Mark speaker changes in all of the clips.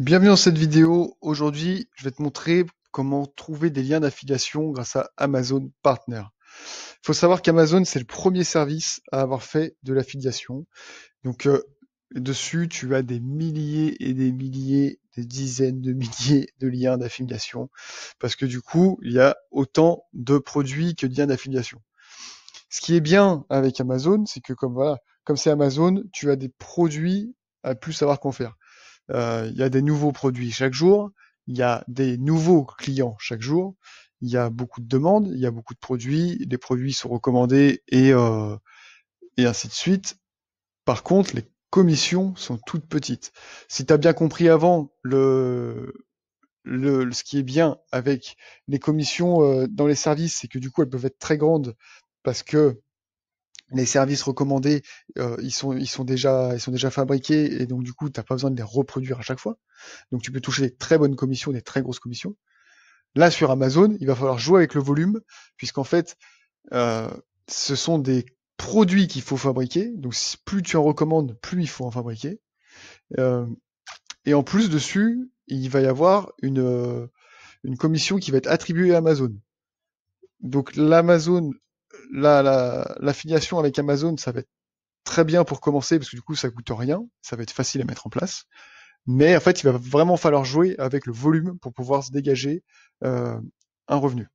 Speaker 1: Bienvenue dans cette vidéo. Aujourd'hui, je vais te montrer comment trouver des liens d'affiliation grâce à Amazon Partner. Il faut savoir qu'Amazon, c'est le premier service à avoir fait de l'affiliation. Donc, euh, dessus, tu as des milliers et des milliers, des dizaines de milliers de liens d'affiliation. Parce que du coup, il y a autant de produits que de liens d'affiliation. Ce qui est bien avec Amazon, c'est que comme voilà, comme c'est Amazon, tu as des produits à plus savoir qu'en faire. Euh, il y a des nouveaux produits chaque jour, il y a des nouveaux clients chaque jour, il y a beaucoup de demandes, il y a beaucoup de produits, les produits sont recommandés et, euh, et ainsi de suite. Par contre, les commissions sont toutes petites. Si tu as bien compris avant le, le, ce qui est bien avec les commissions euh, dans les services, c'est que du coup elles peuvent être très grandes parce que les services recommandés, euh, ils, sont, déjà, fabriqués et donc du coup, tu n'as pas besoin de les reproduire à chaque fois. Donc tu peux toucher des très bonnes commissions, des très grosses commissions. Là, sur Amazon, il va falloir jouer avec le volume, puisqu'en fait, euh, ce sont des produits qu'il faut fabriquer. Donc plus tu en recommandes, plus il faut en fabriquer. Euh, et en plus dessus, il va y avoir une commission qui va être attribuée à Amazon. Donc l'Amazon la, avec Amazon, ça va être très bien pour commencer parce que du coup, ça coûte rien, ça va être facile à mettre en place. Mais en fait, il va vraiment falloir jouer avec le volume pour pouvoir se dégager euh, un revenu.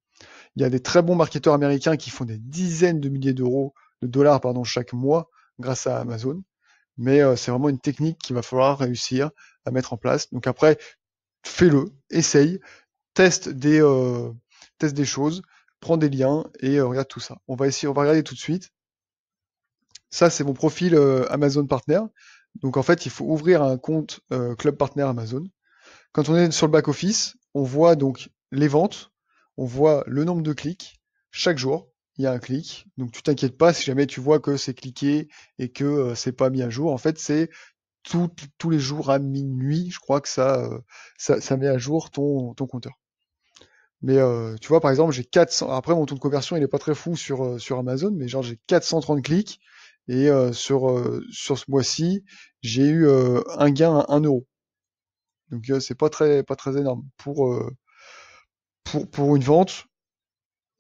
Speaker 1: Il y a des très bons marketeurs américains qui font des dizaines de milliers d'euros, de dollars pardon, chaque mois grâce à Amazon. Mais euh, c'est vraiment une technique qu'il va falloir réussir à mettre en place. Donc après, fais-le, essaye, teste euh, teste des choses prends des liens et euh, regarde tout ça. On va essayer, on va regarder tout de suite. Ça, c'est mon profil euh, Amazon Partner. Donc en fait, il faut ouvrir un compte euh, Club Partner Amazon. Quand on est sur le back-office, on voit donc les ventes, on voit le nombre de clics chaque jour. Il y a un clic, donc tu t'inquiètes pas si jamais tu vois que c'est cliqué et que c'est pas mis à jour. En fait, c'est tous les jours à minuit, je crois que ça, ça, ça, met à jour ton, ton compteur. Mais euh, tu vois, par exemple, j'ai 400. Après, mon taux de conversion, il est pas très fou sur euh, sur Amazon, mais genre j'ai 430 clics et euh, sur sur ce mois-ci, j'ai eu un gain à 1 euro. Donc c'est pas très pas très énorme pour pour pour une vente.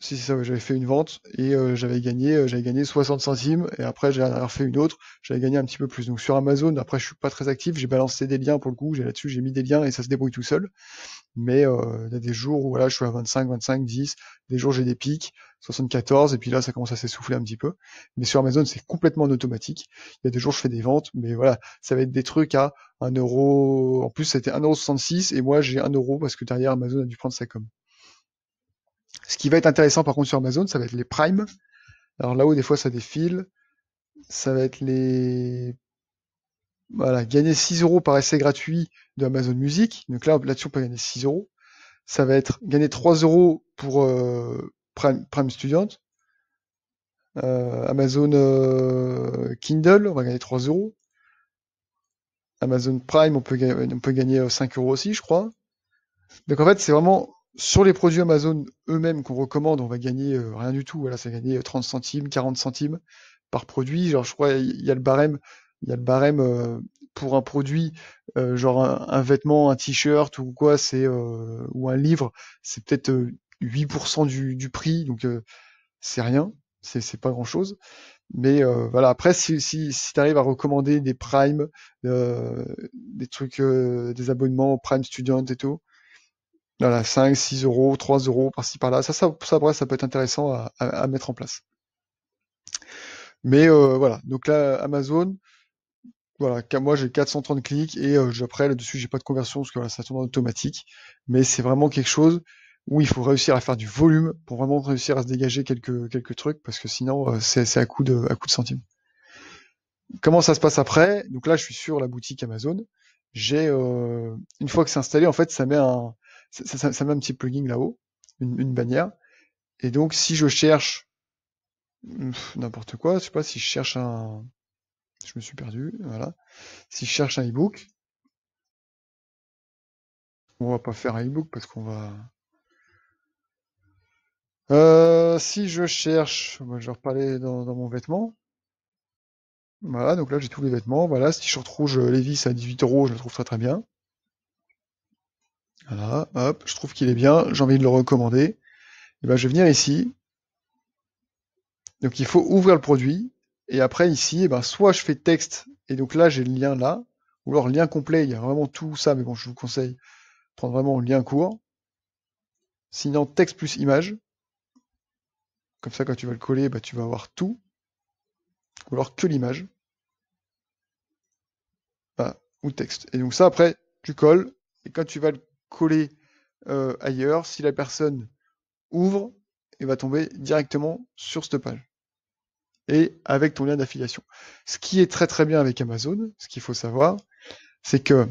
Speaker 1: Si ça, j'avais fait une vente et euh, j'avais gagné, euh, j'avais gagné 60 centimes et après j'ai refait une autre, j'avais gagné un petit peu plus. Donc sur Amazon, après je suis pas très actif, j'ai balancé des liens pour le coup, j'ai là-dessus, j'ai mis des liens et ça se débrouille tout seul. Mais euh, il y a des jours où voilà, je suis à 25, 25, 10, des jours j'ai des pics, 74 et puis là ça commence à s'essouffler un petit peu. Mais sur Amazon, c'est complètement automatique. Il y a des jours je fais des ventes, mais voilà, ça va être des trucs à 1 euro. En plus, c'était 1,66 et moi j'ai 1 euro parce que derrière Amazon a dû prendre sa com. Ce qui va être intéressant par contre sur Amazon, ça va être les Prime. Alors là-haut, des fois, ça défile. Ça va être les. Voilà, gagner 6 euros par essai gratuit de Amazon Music. Donc là, là-dessus, on peut gagner 6 euros. Ça va être gagner 3 euros pour euh, Prime, Prime Student. Euh, Amazon euh, Kindle, on va gagner 3 euros. Amazon Prime, on peut, on peut gagner 5 euros aussi, je crois. Donc en fait, c'est vraiment sur les produits Amazon eux-mêmes qu'on recommande, on va gagner euh, rien du tout. Voilà, ça gagner 30 centimes, 40 centimes par produit. Genre, je crois, il y a le barème, il y a le barème euh, pour un produit, euh, genre un, vêtement, un t-shirt ou quoi, c'est ou un livre, c'est peut-être 8% du, prix, donc c'est rien, c'est pas grand-chose. Mais voilà, après, si, si, tu arrives à recommander des primes, des trucs, des abonnements Prime Student et tout, voilà, 5, 6 euros, 3 euros par-ci par-là. Ça, ça, ça, ça peut être intéressant à, à, mettre en place. Mais euh, voilà, donc là, Amazon, voilà, moi j'ai 430 clics et euh, après là-dessus j'ai pas de conversion parce que voilà, ça tourne en automatique. Mais c'est vraiment quelque chose où il faut réussir à faire du volume pour vraiment réussir à se dégager quelques, quelques trucs parce que sinon euh, c'est à coup de à coup de centimes. Comment ça se passe après Donc là je suis sur la boutique Amazon. J'ai euh, une fois que c'est installé, en fait, ça met un, ça, ça, met un petit plugin là-haut, une, bannière. Et donc, si je cherche hmm, n'importe quoi, je sais pas, si je cherche un, je me suis perdu, voilà. Si je cherche un ebook, on va pas faire un ebook parce qu'on va. Euh, si je cherche, bah, je vais reparler dans, dans, mon vêtement. Voilà, donc là j'ai tous les vêtements. Voilà, si je retrouve rouge Levis à 18 euros, je le trouve très très bien. Voilà, hop, je trouve qu'il est bien, j'ai envie de le recommander. Et eh ben, je vais venir ici. Donc il faut ouvrir le produit. Et après ici, et eh ben, soit je fais texte, et donc là j'ai le lien là, ou alors lien complet, il y a vraiment tout ça, mais bon, je vous conseille de prendre vraiment le lien court. Sinon, texte plus image. Comme ça, quand tu vas le coller, ben, tu vas avoir tout. Ou alors que l'image. Bah, ou texte. Et donc ça, après, tu colles, et quand tu vas le coller euh, ailleurs. Si la personne ouvre, et va tomber directement sur cette page. Et avec ton lien d'affiliation. Ce qui est très très bien avec Amazon, ce qu'il faut savoir, c'est que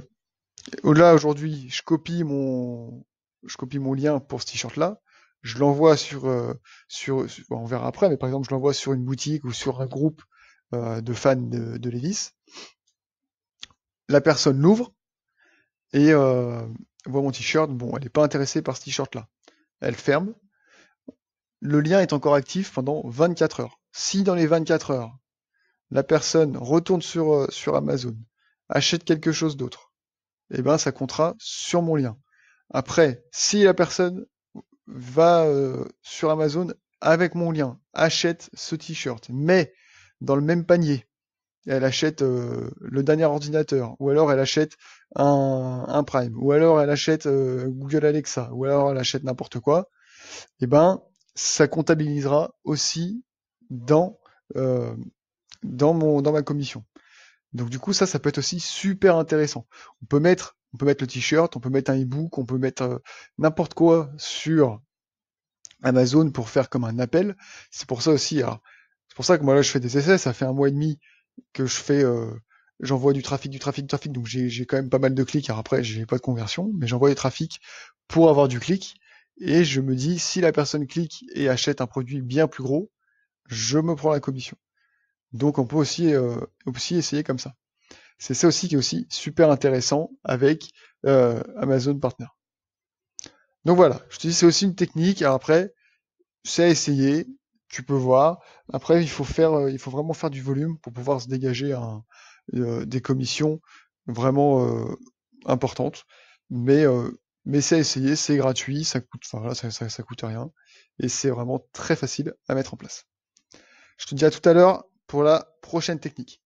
Speaker 1: là aujourd'hui, je copie mon je copie mon lien pour ce t-shirt là, je l'envoie sur, euh, sur, on verra après, mais par exemple, je l'envoie sur une boutique ou sur un groupe euh, de fans de, Lévis Levis. La personne l'ouvre et, voit mon t-shirt, bon, elle n'est pas intéressée par ce t-shirt-là. Elle ferme. Le lien est encore actif pendant 24 heures. Si dans les 24 heures, la personne retourne sur, euh, sur Amazon, achète quelque chose d'autre, et eh ben ça comptera sur mon lien. Après, si la personne va euh, sur Amazon avec mon lien, achète ce t-shirt, mais dans le même panier, elle achète euh, le dernier ordinateur, ou alors elle achète un, Prime, ou alors elle achète euh, Google Alexa, ou alors elle achète n'importe quoi, et eh ben ça comptabilisera aussi dans euh, dans mon dans ma commission. Donc du coup ça ça peut être aussi super intéressant. On peut mettre on peut mettre le t-shirt, on peut mettre un e-book, on peut mettre n'importe quoi sur Amazon pour faire comme un appel. C'est pour ça aussi. c'est pour ça que moi là je fais des essais, ça fait un mois et demi que je fais, euh, j'envoie du trafic, du trafic, du trafic, donc j'ai quand même pas mal de clics, alors après j'ai pas de conversion, mais j'envoie du trafic pour avoir du clic, et je me dis si la personne clique et achète un produit bien plus gros, je me prends la commission. Donc on peut aussi, euh, aussi essayer comme ça. C'est ça aussi qui est aussi super intéressant avec euh, Amazon Partner. Donc voilà, je te dis c'est aussi une technique, alors après, c'est à essayer, tu peux voir. Après, il faut faire, euh, il faut vraiment faire du volume pour pouvoir se dégager euh, des commissions vraiment euh, importantes. Mais, mais c'est à essayer, c'est gratuit, ça coûte, enfin ça, coûte rien et c'est vraiment très facile à mettre en place. Je te dis à tout à l'heure pour la prochaine technique.